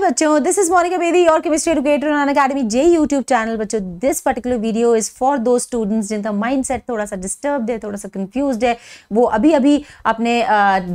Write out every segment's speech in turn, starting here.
हाय बच्चों this is Monika Bedi और chemistry educator Unacademy JEE YouTube channel बच्चों this particular video is for the students जिनका mindset थोड़ा सा डिस्टर्ब है थोड़ा सा कंफ्यूज है वो अभी अभी अपने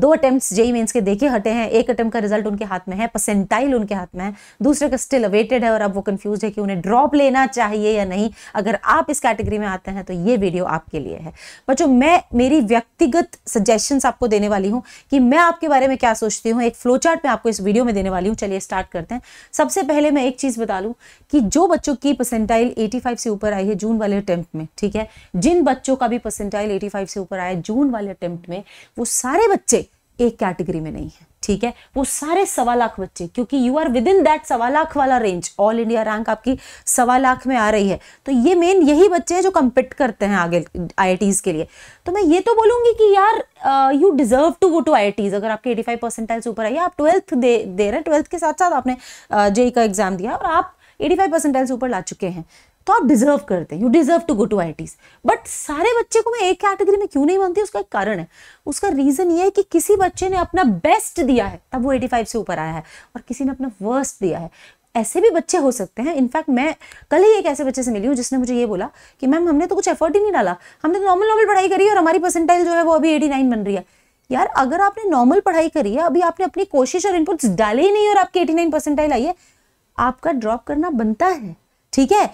दो अटेम्प्ट जेई मेन्स के देखे हटे हैं एक अटेम्प्ट का रिजल्ट उनके हाथ में है परसेंटाइल उनके हाथ में है दूसरे का स्टिल अवेटेड है और अब वो कन्फ्यूज है कि उन्हें ड्रॉप लेना चाहिए या नहीं अगर आप इस कैटेगरी में आते हैं तो ये वीडियो आपके लिए है बच्चों मैं मेरी व्यक्तिगत सजेशन आपको देने वाली हूँ कि मैं आपके बारे में क्या सोचती हूँ एक फ्लोचार्ट मैं आपको इस वीडियो में देने वाली हूँ चलिए स्टार्ट करते हैं सबसे पहले मैं एक चीज़ बता लूँ कि जो बच्चों की परसेंटाइल 85 से ऊपर आई है जून वाले अटैम्प्ट में ठीक है जिन बच्चों का भी परसेंटाइल 85 से ऊपर आया जून वाले अटैम्प्ट में वो सारे बच्चे एक कैटेगरी में नहीं है ठीक है वो सारे सवा लाख बच्चे क्योंकि you are within that सवा लाख वाला रेंज ऑल इंडिया रैंक आपकी सवा लाख में आ रही है तो ये मेन यही बच्चे हैं जो कम्पीट करते हैं आगे आई के लिए तो मैं ये तो बोलूंगी कि यार you deserve to go to I अगर आपके एटी फाइव परसेंटाइल्स ऊपर आई आप ट्वेल्थ दे दे रहे हैं ट्वेल्थ के साथ साथ आपने जेई e e का एग्जाम दिया और आप एटी फाइव परसेंटाइल्स ऊपर ला चुके हैं तो आप डिजर्व करते हैं you deserve to go to I but सारे बच्चे को मैं एक कैटेगरी में क्यों नहीं मानती उसका एक कारण है उसका रीज़न ये है कि किसी बच्चे ने अपना बेस्ट दिया है तब वो 85 से ऊपर आया है और किसी ने अपना वर्स्ट दिया है ऐसे भी बच्चे हो सकते हैं इनफैक्ट मैं कल ही एक ऐसे बच्चे से मिली हूँ जिसने मुझे ये बोला कि मैम हमने तो कुछ एफर्ट ही नहीं डाला हमने तो नॉर्मल नॉर्मल पढ़ाई करी और हमारी परसेंटाइल जो है वो अभी एटी बन रही है यार अगर आपने नॉर्मल पढ़ाई करी है अभी आपने अपनी कोशिश और इनपुट्स डाले ही नहीं और आपकी एटी नाइन परसेंटाइल आई है आपका ड्रॉप करना बनता है ठीक है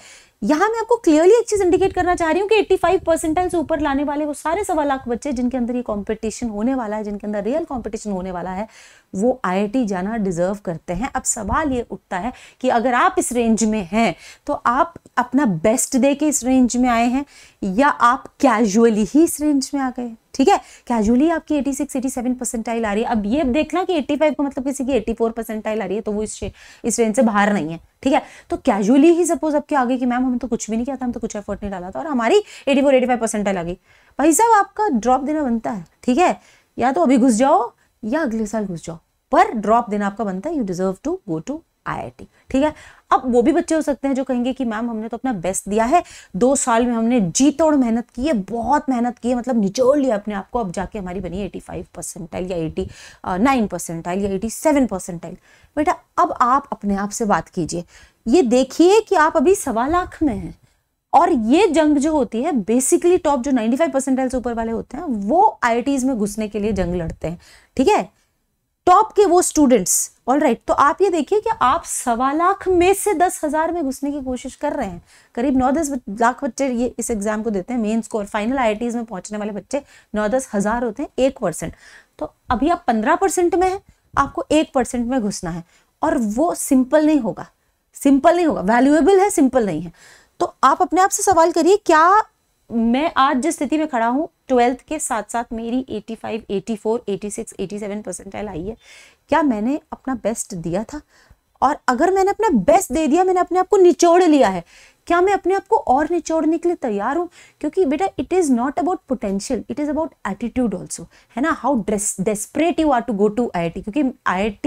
यहां मैं आपको क्लियरली एक चीज इंडिकेट करना चाह रही हूँ कि 85 परसेंटाइल से ऊपर लाने वाले वो सारे सवा लाख बच्चे जिनके अंदर ये कंपटीशन होने वाला है जिनके अंदर रियल कंपटीशन होने वाला है वो आईआईटी जाना डिजर्व करते हैं अब सवाल ये उठता है कि अगर आप इस रेंज में हैं तो आप अपना बेस्ट दे के इस रेंज में आए हैं या आप कैजुअली ही इस रेंज में आ गए ठीक है कैजुअली आपकी 86 87 परसेंटाइल आ रही है अब ये देखना कि 85 का मतलब किसी की 84 परसेंटाइल आ रही है तो वो इस इस रेंज से बाहर नहीं है ठीक है तो कैजुअली ही सपोज आपके आगे कि मैम हमने तो कुछ भी नहीं किया था हम तो कुछ एफर्ट नहीं डाला था और हमारी eighty four eighty five percent आ गई भाई साहब आपका ड्रॉप देना बनता है ठीक है या तो अभी घुस जाओ या अगले साल घुस जाओ पर ड्रॉप देना आपका बनता है you deserve to go to IIT ठीक है अब वो भी बच्चे हो सकते हैं जो कहेंगे कि मैम हमने तो अपना बेस्ट दिया है दो साल में हमने जी तोड़ मेहनत की है बहुत मेहनत की है मतलब निचोड़ लिया अपने आप को अब जाके हमारी बनी 85 फाइव परसेंटाइल या 89 नाइन परसेंटाइल या 87 सेवन परसेंटाइल बेटा अब आप अपने आप से बात कीजिए ये देखिए कि आप अभी सवा लाख में हैं और ये जंग जो होती है बेसिकली टॉप जो नाइन्टी परसेंटाइल से ऊपर वाले होते हैं वो आई में घुसने के लिए जंग लड़ते हैं ठीक है टॉप के वो स्टूडेंट्स ऑल राइट तो आप ये देखिए कि आप सवा लाख में से दस हज़ार में घुसने की कोशिश कर रहे हैं करीब नौ दस लाख बच्चे ये इस एग्ज़ाम को देते हैं मेन स्कोर फाइनल आई में पहुंचने वाले बच्चे नौ दस हज़ार होते हैं एक परसेंट तो अभी आप पंद्रह परसेंट में हैं आपको एक परसेंट में घुसना है और वो सिंपल नहीं होगा सिंपल नहीं होगा वैल्यूएबल है सिंपल नहीं है तो आप अपने आप से सवाल करिए क्या मैं आज जिस स्थिति में खड़ा हूँ ट्वेल्थ के साथ साथ मेरी 85, 84, 86, 87 परसेंटाइल आई है क्या मैंने अपना बेस्ट दिया था और अगर मैंने अपना बेस्ट दे दिया मैंने अपने आप को निचोड़ लिया है क्या मैं अपने आप को और निचोड़ने के लिए तैयार हूँ क्योंकि बेटा it is not about potential it is about attitude also है ना how dress desperate you are to go to I क्योंकि आई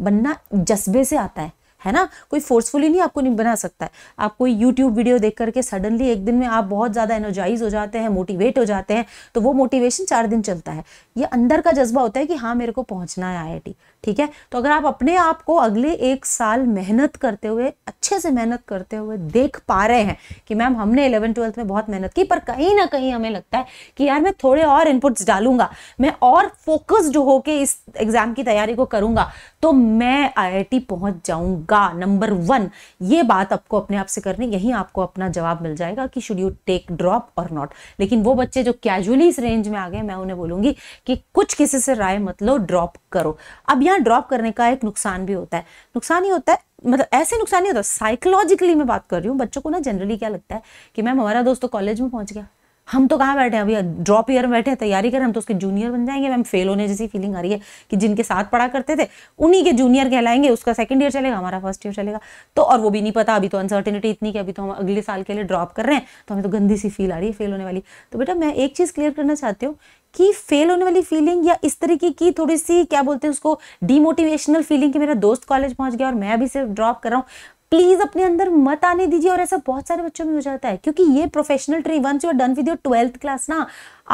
बनना जज्बे से आता है है ना कोई फोर्सफुली नहीं आपको नहीं बना सकता है आप कोई यूट्यूब वीडियो देख करके सडनली एक दिन में आप बहुत ज़्यादा एनर्जाइज हो जाते हैं मोटिवेट हो जाते हैं तो वो मोटिवेशन चार दिन चलता है ये अंदर का जज्बा होता है कि हाँ मेरे को पहुंचना है आईआईटी ठीक है तो अगर आप अपने आप को अगले एक साल मेहनत करते हुए अच्छे से मेहनत करते हुए देख पा रहे हैं कि मैम हमने इलेवन ट्वेल्थ में बहुत मेहनत की पर कहीं ना कहीं हमें लगता है कि यार मैं थोड़े और इनपुट्स डालूंगा मैं और फोकस्ड होके इस एग्जाम की तैयारी को करूंगा तो मैं आई पहुंच जाऊंगा नंबर वन ये बात आपको अपने आप से करनी यही आपको अपना जवाब मिल जाएगा कि should you take drop or not लेकिन वो बच्चे जो कैजुअली इस रेंज में आ गए मैं उन्हें बोलूंगी कि कुछ किसी से राय मत लो ड्रॉप करो अब यहाँ ड्रॉप करने का एक नुकसान भी होता है नुकसान ही होता है मतलब ऐसे नुकसान नहीं होता साइकोलॉजिकली मैं बात कर रही हूँ बच्चों को ना जनरली क्या लगता है कि मैम हमारा दोस्त तो कॉलेज में पहुंच गया हम तो कहाँ बैठे हैं अभी ड्रॉप ईयर में बैठे हैं तैयारी करें हम तो उसके जूनियर बन जाएंगे मैम फेल होने जैसी फीलिंग आ रही है कि जिनके साथ पढ़ा करते थे उन्हीं के जूनियर कहलाएंगे उसका सेकंड ईयर चलेगा हमारा फर्स्ट ईयर चलेगा तो और वो भी नहीं पता अभी तो अनसर्टिनिटी इतनी कि अभी तो हम अगले साल के लिए ड्रॉप कर रहे हैं तो हमें तो गंदी सी फील आ रही है फेल होने वाली तो बेटा मैं एक चीज़ क्लियर करना चाहती हूँ कि फेल होने वाली फीलिंग या इस तरीके की थोड़ी सी क्या बोलते हैं उसको डीमोटिवेशनल फीलिंग कि मेरा दोस्त कॉलेज पहुंच गया और मैं अभी सिर्फ ड्रॉप कर रहा हूँ प्लीज अपने अंदर मत आने दीजिए और ऐसा बहुत सारे बच्चों में हो जाता है क्योंकि ये professional tree once you are done with your twelfth class ना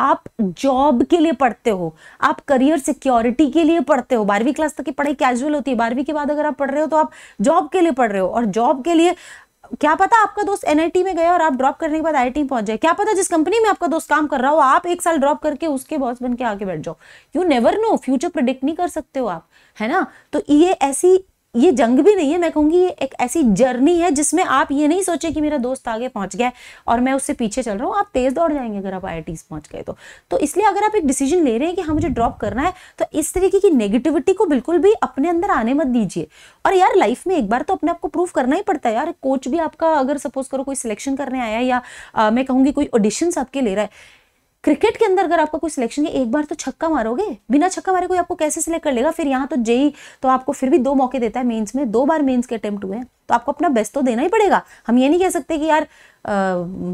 आप जॉब के लिए पढ़ते हो आप करियर सिक्योरिटी के लिए पढ़ते हो बारहवीं क्लास तक की पढ़ाई कैजुअल होती है बारहवीं के बाद अगर आप पढ़ रहे हो तो आप जॉब के लिए पढ़ रहे हो और जॉब के लिए क्या पता आपका दोस्त एनआईटी में गया और आप ड्रॉप करने के बाद आई में पहुंच जाए क्या पता जिस कंपनी में आपका दोस्त काम कर रहा हो आप एक साल ड्रॉप करके उसके बॉस बन के आगे बैठ जाओ you never know future predict नहीं कर सकते हो आप है ना तो ये ऐसी ये जंग भी नहीं है मैं कहूँगी ये एक ऐसी जर्नी है जिसमें आप ये नहीं सोचे कि मेरा दोस्त आगे पहुँच गया है और मैं उससे पीछे चल रहा हूँ आप तेज़ दौड़ जाएंगे अगर आप आई आई पहुंच गए तो तो इसलिए अगर आप एक डिसीजन ले रहे हैं कि हाँ मुझे ड्रॉप करना है तो इस तरीके की नेगेटिविटी को बिल्कुल भी अपने अंदर आने मत दीजिए और यार लाइफ में एक बार तो अपने आपको प्रूफ प्रूव करना ही पड़ता है यार कोच भी आपका अगर सपोज करो कोई सिलेक्शन करने आया या आ, मैं कहूँगी कोई ऑडिशन आपके ले रहा है क्रिकेट के अंदर अगर आपका कोई सिलेक्शन है एक बार तो छक्का मारोगे बिना छक्का मारे कोई आपको कैसे सिलेक्ट कर लेगा फिर यहाँ तो जेई तो आपको फिर भी दो मौके देता है मेंस में दो बार मेंस के अटेम्प्ट हुए हैं तो आपको अपना बेस्ट तो देना ही पड़ेगा हम ये नहीं कह सकते कि यार आ,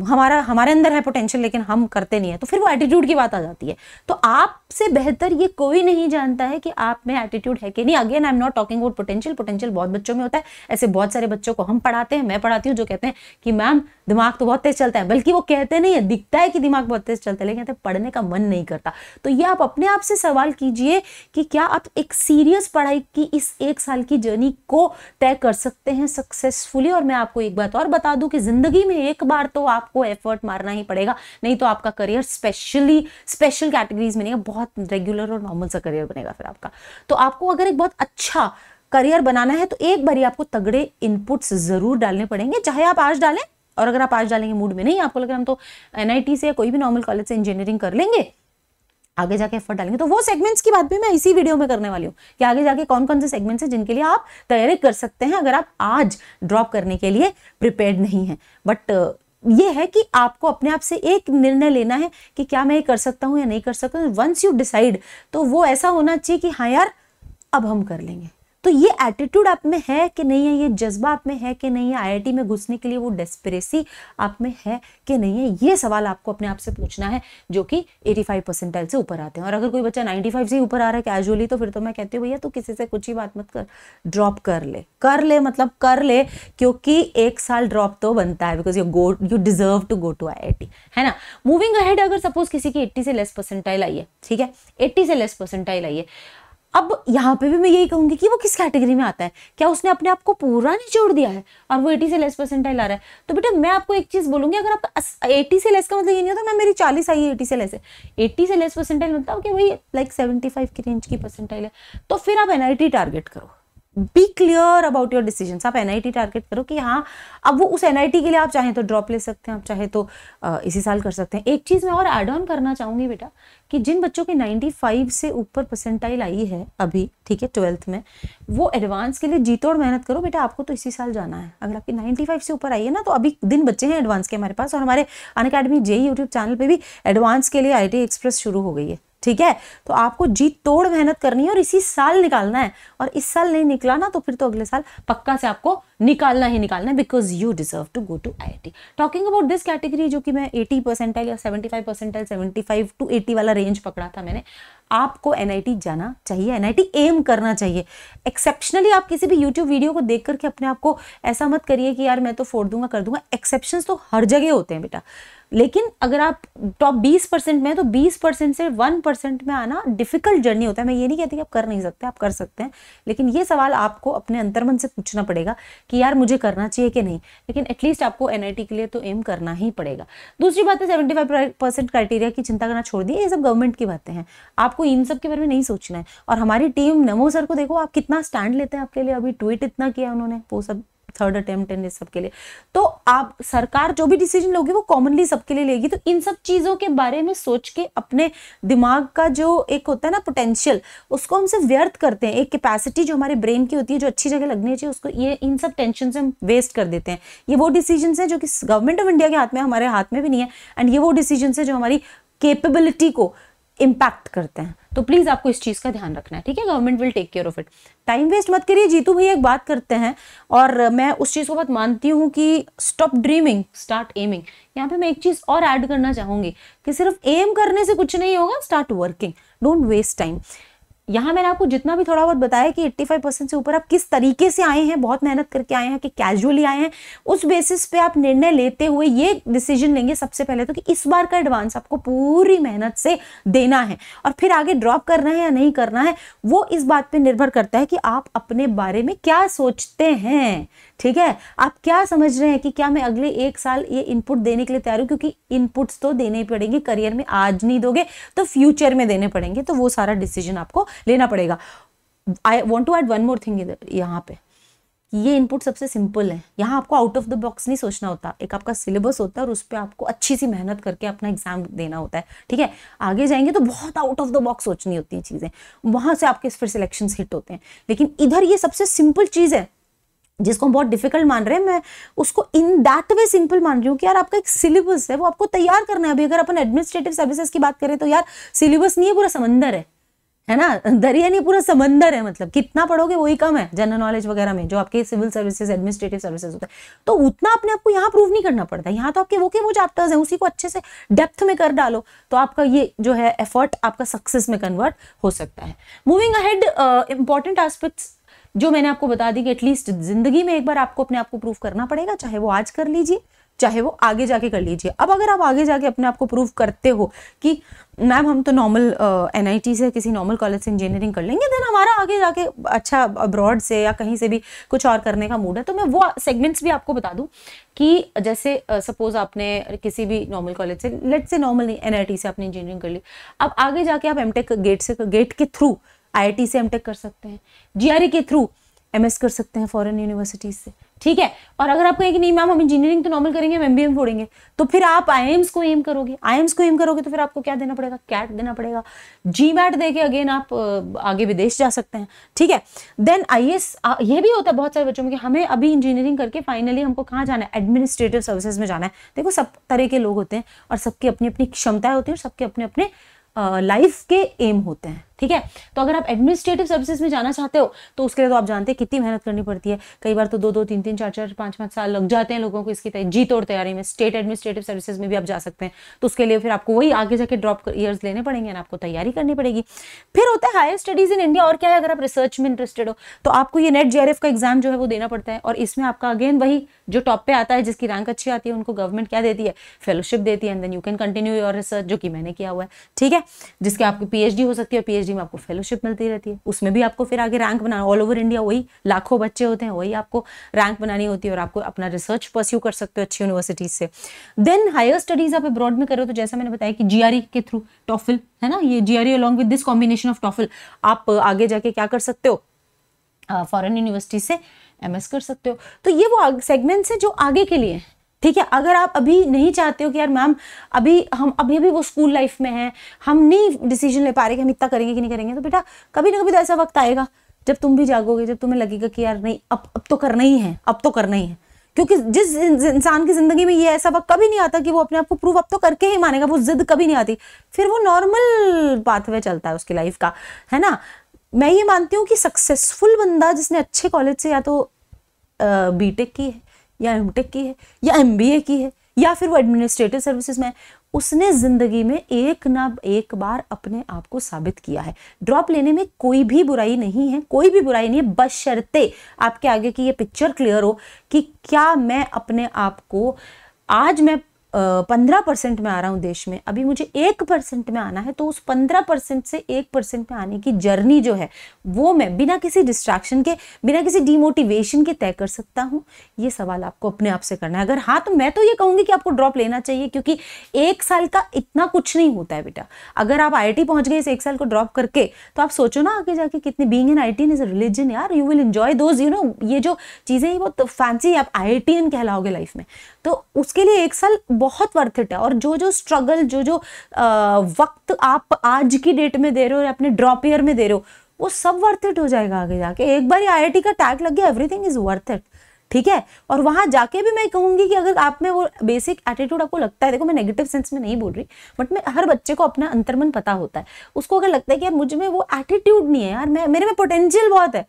हमारा हमारे अंदर है पोटेंशियल लेकिन हम करते नहीं है तो फिर वो एटीट्यूड की बात आ जाती है तो आपसे बेहतर ये कोई नहीं जानता है कि आप में एटीट्यूड है कि नहीं again I am not talking about potential potential बहुत बच्चों में होता है ऐसे बहुत सारे बच्चों को हम पढ़ाते हैं मैं पढ़ाती हूँ जो कहते हैं कि मैम दिमाग तो बहुत तेज चलता है बल्कि वो कहते नहीं है दिखता है कि दिमाग बहुत तेज चलता है लेकिन कहते पढ़ने का मन नहीं करता तो ये आप अपने आप से सवाल कीजिए कि क्या आप एक सीरियस पढ़ाई की इस एक साल की जर्नी को तय कर सकते हैं सक्सेसफुली और मैं आपको एक बात और बता दूं कि जिंदगी में एक बार तो आपको एफर्ट मारना ही पड़ेगा नहीं तो आपका करियर स्पेशली स्पेशल कैटेगरीज में नहीं बहुत रेगुलर और नॉर्मल सा करियर बनेगा फिर आपका तो आपको अगर एक बहुत अच्छा करियर बनाना है तो एक बार आपको तगड़े इनपुट्स जरूर डालने पड़ेंगे चाहे आप आज डालें और अगर आप आज डालेंगे मूड में नहीं आपको लग रहा हम तो एनआईटी से या कोई भी नॉर्मल कॉलेज से इंजीनियरिंग कर लेंगे आगे जाके एफर्ट डालेंगे तो वो सेगमेंट्स की बात भी मैं इसी वीडियो में करने वाली हूँ कि आगे जाके कौन कौन से सेगमेंट्स हैं जिनके लिए आप तैयारी कर सकते हैं अगर आप आज ड्रॉप करने के लिए प्रिपेयर नहीं हैं बट ये है कि आपको अपने आप से एक निर्णय लेना है कि क्या मैं ये कर सकता हूँ या नहीं कर सकता वंस यू डिसाइड तो वो ऐसा होना चाहिए कि हाँ यार अब हम कर लेंगे तो ये एटीट्यूड आप में है कि नहीं है ये जज्बा आप में है कि नहीं है आईआईटी में घुसने के लिए वो डेस्परेसी आप में है कि नहीं है ये सवाल आपको अपने आप से पूछना है जो कि 85 परसेंटाइल से ऊपर आते हैं और अगर कोई बच्चा 95 से ऊपर आ रहा है कैजुअली तो फिर तो मैं कहती हूँ भैया तो किसी से कुछ ही बात मत कर ड्रॉप कर ले कर ले मतलब कर ले क्योंकि एक साल ड्रॉप तो बनता है because you go you deserve to go to I है ना मूविंग अहेड अगर सपोज किसी की एट्टी से लेस परसेंटाइल आई है ठीक है एट्टी से लेस परसेंटाइल आई है अब यहाँ पे भी मैं यही कहूंगी कि वो किस कैटेगरी में आता है क्या उसने अपने आप को पूरा छोड़ दिया है और वो एटी से लेस परसेंटाइल आ रहा है तो बेटा मैं आपको एक चीज बोलूंगी अगर आप एटी से लेस का मतलब ये नहीं होता मैं मेरी चालीस आई है एटी से लेस है एटी से लेस परसेंटाइल मतलब कि वही लाइक सेवेंटी फाइव की रेंज की परसेंटाइल है तो फिर आप एनआईटी टारगेट करो be clear about your decision आप एन टारगेट करो कि हाँ अब वो उस एन के लिए आप चाहें तो ड्रॉप ले सकते हैं आप चाहे तो इसी साल कर सकते हैं एक चीज़ मैं और एड ऑन करना चाहूँगी बेटा कि जिन बच्चों की 95 से ऊपर परसेंटाइल आई है अभी ठीक है ट्वेल्थ में वो एडवांस के लिए जी तोड़ मेहनत करो बेटा आपको तो इसी साल जाना है अगर आपकी 95 से ऊपर आई है ना तो अभी दिन बच्चे हैं एडवांस के हमारे पास और हमारे Unacademy JEE YouTube channel पर भी एडवांस के लिए आई एक्सप्रेस शुरू हो गई है ठीक है तो आपको जी तोड़ मेहनत करनी है और इसी साल निकालना है और इस साल नहीं निकला ना तो फिर तो अगले साल पक्का से आपको निकालना ही निकालना है because you deserve to go to I talking about this category जो कि मैं एटी परसेंटाइल या seventy five percentile seventy five to eighty वाला रेंज पकड़ा था मैंने आपको एन जाना चाहिए एन एम करना चाहिए एक्सेप्शनली आप किसी भी यूट्यूब वीडियो को देख करके अपने आप को ऐसा मत करिए कि यार मैं तो फोड़ दूंगा कर दूंगा एक्सेप्शन तो हर जगह होते हैं बेटा लेकिन अगर आप टॉप बीस परसेंट में तो बीस परसेंट से वन परसेंट में आना डिफिकल्ट जर्नी होता है मैं ये नहीं कहती कि आप कर नहीं सकते आप कर सकते हैं लेकिन ये सवाल आपको अपने अंतर्मन से पूछना पड़ेगा कि यार मुझे करना चाहिए कि नहीं लेकिन एटलीस्ट आपको एन के लिए तो एम करना ही पड़ेगा दूसरी बात है सेवेंटी क्राइटेरिया की चिंता करना छोड़ दिए ये सब गवर्नमेंट की बातें हैं आपको इन सब के बारे में नहीं सोचना है और हमारी टीम नमो सर को देखो आप कितना स्टैंड लेते हैं आपके लिए अभी ट्वीट इतना किया उन्होंने वो सब थर्ड अटेम्प्ट है सबके लिए तो आप सरकार जो भी डिसीजन लोगी वो कॉमनली सबके लिए लेगी तो इन सब चीज़ों के बारे में सोच के अपने दिमाग का जो एक होता है ना पोटेंशियल उसको हमसे व्यर्थ करते हैं एक कैपेसिटी जो हमारे ब्रेन की होती है जो अच्छी जगह लगनी चाहिए उसको ये इन सब टेंशन से हम वेस्ट कर देते हैं ये वो डिसीजन है जो कि गवर्नमेंट ऑफ इंडिया के हाथ में हमारे हाथ में भी नहीं है एंड ये वो डिसीजन है जो हमारी केपेबिलिटी को इम्पैक्ट करते हैं तो प्लीज़ आपको इस चीज़ का ध्यान रखना है ठीक है government will take care of it time waste मत करिए जीतू भैया एक बात करते हैं और मैं उस चीज़ को बात मानती हूँ कि स्टॉप ड्रीमिंग स्टार्ट एमिंग यहाँ पे मैं एक चीज़ और ऐड करना चाहूंगी कि सिर्फ एम करने से कुछ नहीं होगा start working don't waste time यहाँ मैंने आपको जितना भी थोड़ा बहुत बताया कि 85 परसेंट से ऊपर आप किस तरीके से आए हैं बहुत मेहनत करके आए हैं कि कैजुअली आए हैं उस बेसिस पे आप निर्णय लेते हुए ये डिसीजन लेंगे सबसे पहले तो कि इस बार का एडवांस आपको पूरी मेहनत से देना है और फिर आगे ड्रॉप करना है या नहीं करना है वो इस बात पर निर्भर करता है कि आप अपने बारे में क्या सोचते हैं ठीक है आप क्या समझ रहे हैं कि क्या मैं अगले एक साल ये इनपुट देने के लिए तैयार हूँ क्योंकि इनपुट्स तो देने पड़ेंगे करियर में आज नहीं दोगे तो फ्यूचर में देने पड़ेंगे तो वो सारा डिसीजन आपको लेना पड़ेगा I want to add one more thing यहाँ पे ये इनपुट सबसे सिंपल है यहाँ आपको आउट ऑफ द बॉक्स नहीं सोचना होता एक आपका सिलेबस होता है और उस पर आपको अच्छी सी मेहनत करके अपना एग्जाम देना होता है ठीक है आगे जाएंगे तो बहुत आउट ऑफ द बॉक्स सोचनी होती है चीज़ें वहां से आपके फिर सिलेक्शन हिट होते हैं लेकिन इधर ये सबसे सिंपल चीज़ है जिसको हम बहुत डिफिकल्ट मान रहे हैं मैं उसको इन दैट वे सिंपल मान रही हूँ कि यार आपका एक सिलेबस है वो आपको तैयार करना है अभी अगर अपन एडमिनिस्ट्रेटिव सर्विसेज की बात करें तो यार सिलेबस नहीं है पूरा समंदर है है ना दरिया नहीं पूरा समंदर है मतलब कितना पढ़ोगे वही कम है जनरल नॉलेज वगैरह में जो आपके सिविल सर्विसेज एडमिनिस्ट्रेटिव सर्विसेज होते हैं तो उतना अपने आपको यहाँ प्रूव नहीं करना पड़ता यहाँ तो आपके वो के वो चैप्टर्स हैं उसी को अच्छे से डेप्थ में कर डालो तो आपका ये जो है एफर्ट आपका सक्सेस में कन्वर्ट हो सकता है मूविंग अहेड इंपॉर्टेंट एस्पेक्ट्स जो मैंने आपको बता दी कि एटलीस्ट जिंदगी में एक बार आपको अपने आप को प्रूव करना पड़ेगा चाहे वो आज कर लीजिए चाहे वो आगे जाके कर लीजिए अब अगर आप आगे जाके अपने आप को प्रूव करते हो कि मैम हम तो नॉर्मल एन से किसी नॉर्मल कॉलेज से इंजीनियरिंग कर लेंगे देन हमारा आगे जाके अच्छा अब्रॉड से या कहीं से भी कुछ और करने का मूड है तो मैं वो सेगमेंट्स भी आपको बता दूँ कि जैसे सपोज़ आपने किसी भी नॉर्मल कॉलेज से लेट से नॉर्मल नहीं एन से आपने इंजीनियरिंग कर ली अब आगे जाके आप एम गेट से गेट के थ्रू आई से एम कर सकते हैं जी e के थ्रू एम कर सकते हैं फॉरन यूनिवर्सिटीज़ से ठीक है और अगर आप कहेंगे नहीं मैम हम इंजीनियरिंग तो नॉर्मल करेंगे हम एमबीएम फोड़ेंगे तो फिर आप एम्स को एम करोगे एम्स को एम करोगे तो फिर आपको क्या देना पड़ेगा कैट देना पड़ेगा जी मैट दे के अगेन आप आगे विदेश जा सकते हैं ठीक है देन आई ये भी होता है बहुत सारे बच्चों में कि हमें अभी इंजीनियरिंग करके फाइनली हमको कहाँ जाना है एडमिनिस्ट्रेटिव सर्विसेज में जाना है देखो सब तरह के लोग होते हैं और सबकी अपनी अपनी क्षमताएं होती हैं और सबके अपने अपने लाइफ के एम होते हैं ठीक है तो अगर आप एडमिनिस्ट्रेटिव सर्विसेज में जाना चाहते हो तो उसके लिए तो आप जानते हैं कितनी मेहनत करनी पड़ती है कई बार तो दो दो तीन तीन चार चार पांच पांच साल लग जाते हैं लोगों को इसकी जीत और तैयारी में स्टेट एडमिनिस्ट्रेटिव सर्विसेज में भी आप जा सकते हैं तो उसके लिए फिर आपको वही आगे जाके ड्रॉप ईयर्स लेने पड़ेंगे ना आपको तैयारी करनी पड़ेगी फिर होता है हायर स्टडीज इन इंडिया और क्या है अगर आप रिसर्च में इंटरेस्टेड हो तो आपको ये नेट जेआरएफ का एग्जाम जो है वो देना पड़ता है और इसमें आपका अगेन वही जो टॉप पे आता है जिसकी रैंक अच्छी आती है उनको गवर्नमेंट क्या देती है फेलोशिप देती है and then you can continue your research जो कि मैंने किया हुआ है ठीक है जिसके आपकी पीएचडी हो सकती है पीएच पीएचडी में आपको फेलोशिप मिलती रहती है उसमें भी आपको फिर आगे रैंक बनाना ऑल ओवर इंडिया वही लाखों बच्चे होते हैं वही आपको रैंक बनानी होती है और आपको अपना रिसर्च परस्यू कर सकते हो अच्छी यूनिवर्सिटीज से देन हायर स्टडीज आप अब्रॉड में करो तो जैसा मैंने बताया कि जी e के थ्रू टॉफिल है ना ये GRE along with this combination of TOEFL आप आगे जाके क्या कर सकते हो फॉरेन यूनिवर्सिटी से एम कर सकते हो तो ये वो सेगमेंट्स हैं जो आगे के लिए ठीक है अगर आप अभी नहीं चाहते हो कि यार मैम अभी हम अभी अभी वो स्कूल लाइफ में हैं हम नहीं डिसीजन ले पा रहे कि हम इतना करेंगे कि नहीं करेंगे तो बेटा कभी ना कभी तो ऐसा वक्त आएगा जब तुम भी जागोगे जब तुम्हें लगेगा कि यार नहीं अब अब तो करना ही है अब तो करना ही है क्योंकि जिस इंसान की ज़िंदगी में ये ऐसा वक्त कभी नहीं आता कि वो अपने आप को प्रूव अब तो करके ही मानेगा वो जिद कभी नहीं आती फिर वो नॉर्मल पाथवे चलता है उसकी लाइफ का है ना मैं ये मानती हूँ कि सक्सेसफुल बंदा जिसने अच्छे कॉलेज से या तो बीटेक की है या एम की है या एम की है या फिर वो एडमिनिस्ट्रेटिव सर्विसेज में उसने ज़िंदगी में एक ना एक बार अपने आप को साबित किया है ड्रॉप लेने में कोई भी बुराई नहीं है कोई भी बुराई नहीं है बशर्ते आपके आगे की ये पिक्चर क्लियर हो कि क्या मैं अपने आप को आज मैं पंद्रह परसेंट में आ रहा हूँ देश में अभी मुझे एक परसेंट में आना है तो उस पंद्रह परसेंट से एक परसेंट में आने की जर्नी जो है वो मैं बिना किसी डिस्ट्रैक्शन के बिना किसी डिमोटिवेशन के तय कर सकता हूँ ये सवाल आपको अपने आप से करना है अगर हाँ तो मैं तो ये कहूँगी कि आपको ड्रॉप लेना चाहिए क्योंकि एक साल का इतना कुछ नहीं होता है बेटा अगर आप आई आई गए इस एक साल को ड्रॉप करके तो आप सोचो ना आगे जाके कितने being in I T is religion यार you will enjoy those you know ये जो चीज़ें ही वो फैंसी तो आप आई आई कहलाओगे लाइफ में तो उसके लिए एक साल बहुत वर्थ इट है और जो जो स्ट्रगल जो जो आ, वक्त आप आज की डेट में दे रहे हो या अपने ड्रॉप ईयर में दे रहे हो वो सब वर्थ इट हो जाएगा आगे जाके एक बार आई आई का टैग लग गया एवरीथिंग इज वर्थ इट ठीक है और वहाँ जाके भी मैं कहूँगी कि अगर आप में वो बेसिक एटीट्यूड आपको लगता है देखो मैं नेगेटिव सेंस में नहीं बोल रही बट मैं हर बच्चे को अपना अंतर्मन पता होता है उसको अगर लगता है कि यार मुझ में वो एटीट्यूड नहीं है यार मैं मेरे में पोटेंशियल बहुत है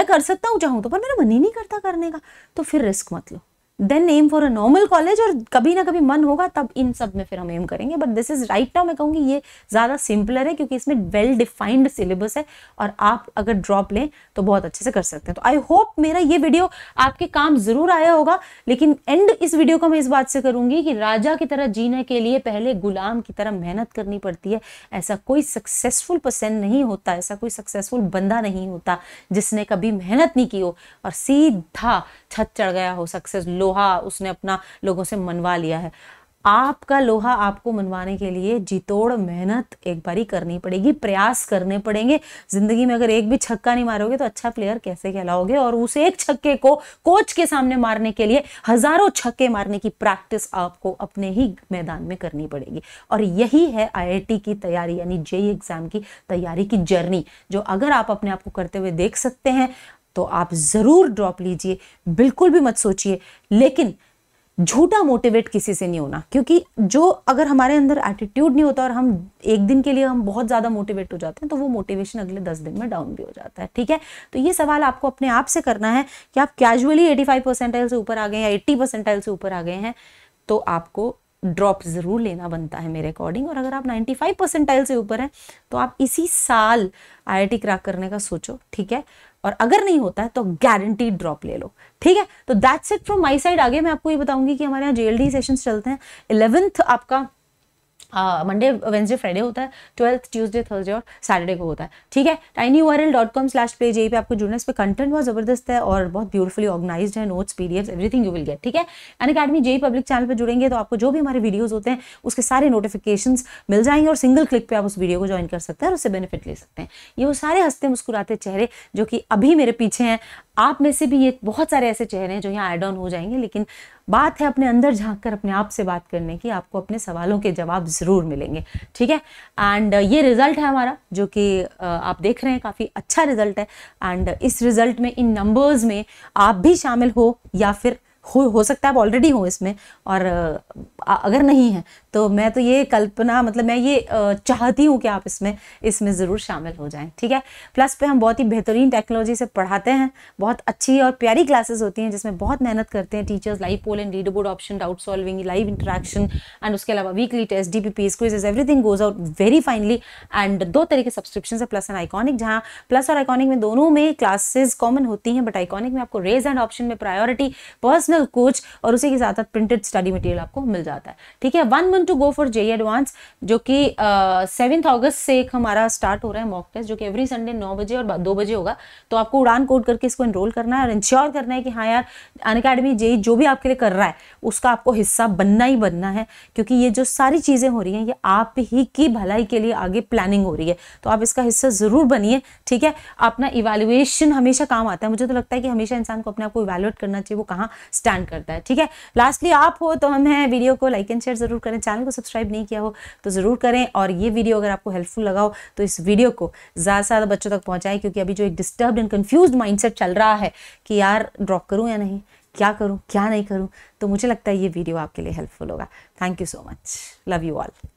मैं कर सकता हूँ चाहूँ तो पर मेरा मन ही नहीं करता करने का तो फिर रिस्क मत लो then aim for a normal college और कभी ना कभी मन होगा तब इन सब में फिर हम एम करेंगे but this is right now मैं कहूँगी ये ज़्यादा सिंपलर है क्योंकि इसमें वेल डिफाइंड सिलेबस है और आप अगर ड्रॉप लें तो बहुत अच्छे से कर सकते हैं तो आई होप मेरा ये वीडियो आपके काम ज़रूर आया होगा लेकिन एंड इस वीडियो को मैं इस बात से करूँगी कि राजा की तरह जीने के लिए पहले गुलाम की तरह मेहनत करनी पड़ती है ऐसा कोई सक्सेसफुल पर्सन नहीं होता ऐसा कोई सक्सेसफुल बंदा नहीं होता जिसने कभी मेहनत नहीं की हो और सीधा छत चढ़ गया हो सक्सेस लो लोहा उसने अपना लोगों से मनवा लिया है आपका लोहा आपको मनवाने के लिए जीतोड़ मेहनत एक बारी करनी पड़ेगी प्रयास करने पड़ेंगे जिंदगी में अगर एक भी छक्का नहीं मारोगे तो अच्छा प्लेयर कैसे कहलाओगे और उस एक छक्के को कोच के सामने मारने के लिए हजारों छक्के मारने की प्रैक्टिस आपको अपने ही मैदान में करनी पड़ेगी और यही है आई की तैयारी यानी जेई एग्जाम e की तैयारी की जर्नी जो अगर आप अपने आप को करते हुए देख सकते हैं तो आप ज़रूर ड्रॉप लीजिए बिल्कुल भी मत सोचिए लेकिन झूठा मोटिवेट किसी से नहीं होना क्योंकि जो अगर हमारे अंदर एटीट्यूड नहीं होता और हम एक दिन के लिए हम बहुत ज़्यादा मोटिवेट हो जाते हैं तो वो मोटिवेशन अगले दस दिन में डाउन भी हो जाता है ठीक है तो ये सवाल आपको अपने आप से करना है कि आप कैजुअली एटी फाइव परसेंटाइल से ऊपर आ गए हैं एट्टी परसेंटाइल से ऊपर आ गए हैं तो आपको ड्रॉप ज़रूर लेना बनता है मेरे अकॉर्डिंग और अगर आप फाइव परसेंटाइल से ऊपर हैं तो आप इसी साल आई आई टी क्रैक करने का सोचो ठीक है और अगर नहीं होता है तो गारंटी ड्रॉप ले लो ठीक है तो that's it from my side आगे मैं आपको ये बताऊंगी कि हमारे यहाँ जेएलडी सेशंस चलते हैं इलेवेंथ आपका मंडे वेंसडे फ्राइडे होता है ट्वेल्थ ट्यूसडे थर्सडे और सैटरडे को होता है ठीक है tiny O R L dot com slash page यही पे आपको जुड़ना है इस पर कंटेंट बहुत जबरदस्त है और बहुत ब्यूटीफुली ऑर्गनाइज है notes of everything you will get ठीक है Unacademy JEE public channel पर जुड़ेंगे तो आपको जो भी हमारे वीडियोज होते हैं उसके सारे नोटिफिकेशन मिल जाएंगे और सिंगल क्लिक पर आप उस वीडियो को ज्वाइन कर सकते हैं और उससे बेनिफिट ले सकते हैं ये वो सारे हंसते मुस्कुराते चेहरे जो कि अभी मेरे पीछे हैं आप में से भी ये बहुत सारे ऐसे चेहरे हैं जो यहाँ ऐड ऑन हो जाएंगे लेकिन बात है अपने अंदर झांक कर अपने आप से बात करने की आपको अपने सवालों के जवाब ज़रूर मिलेंगे ठीक है एंड uh, ये रिज़ल्ट है हमारा जो कि uh, आप देख रहे हैं काफ़ी अच्छा रिज़ल्ट है एंड uh, इस रिज़ल्ट में इन नंबर्स में आप भी शामिल हो या फिर हो हो सकता है आप ऑलरेडी हो इसमें और अगर नहीं है तो मैं तो ये कल्पना मतलब मैं ये चाहती हूँ कि आप इसमें इसमें ज़रूर शामिल हो जाएं ठीक है प्लस पे हम बहुत ही बेहतरीन टेक्नोलॉजी से पढ़ाते हैं बहुत अच्छी और प्यारी क्लासेस होती हैं जिसमें बहुत मेहनत करते हैं teachers live poll and read board option doubt solving live interaction and उसके अलावा weekly test D P P quizzes everything goes out very finely and दो तरह के सब्सक्रिप्शन है प्लस एंड आइकॉनिक जहाँ प्लस और आइकॉनिक में दोनों में क्लासेज कॉमन होती हैं बट आइकॉनिक में आपको रेज एंड ऑप्शन में प्रायोरिटी पर्सनल पर्सनल कोच और उसी के साथ साथ प्रिंटेड स्टडी मटेरियल आपको मिल जाता है ठीक है one month to go for J advance जो कि सेवन्थ अगस्त से एक हमारा स्टार्ट हो रहा है मॉक टेस्ट जो कि एवरी संडे नौ बजे और दो बजे होगा तो आपको उड़ान कोड करके इसको इनरोल करना है और इंश्योर करना है कि हाँ यार अन अकेडमी जेई जो भी आपके लिए कर रहा है उसका आपको हिस्सा बनना ही बनना है क्योंकि ये जो सारी चीज़ें हो रही हैं ये आप ही की भलाई के लिए आगे प्लानिंग हो रही है तो आप इसका हिस्सा ज़रूर बनिए ठीक है अपना इवेल्युएशन हमेशा काम आता है मुझे तो लगता है कि हमेशा इंसान को अपने आप को इवेल्युएट करना चाहिए वो कहाँ स्टैंड करता है ठीक है लास्टली आप हो तो हमें वीडियो को लाइक एंड शेयर ज़रूर करें चैनल को सब्सक्राइब नहीं किया हो तो ज़रूर करें और ये वीडियो अगर आपको हेल्पफुल लगा हो तो इस वीडियो को ज़्यादा से ज़्यादा बच्चों तक पहुंचाएं क्योंकि अभी जो एक डिस्टर्ब एंड कन्फ्यूज माइंडसेट चल रहा है कि यार ड्रॉप करूँ या नहीं क्या करूँ क्या नहीं करूँ तो मुझे लगता है ये वीडियो आपके लिए हेल्पफुल होगा thank you so much love you all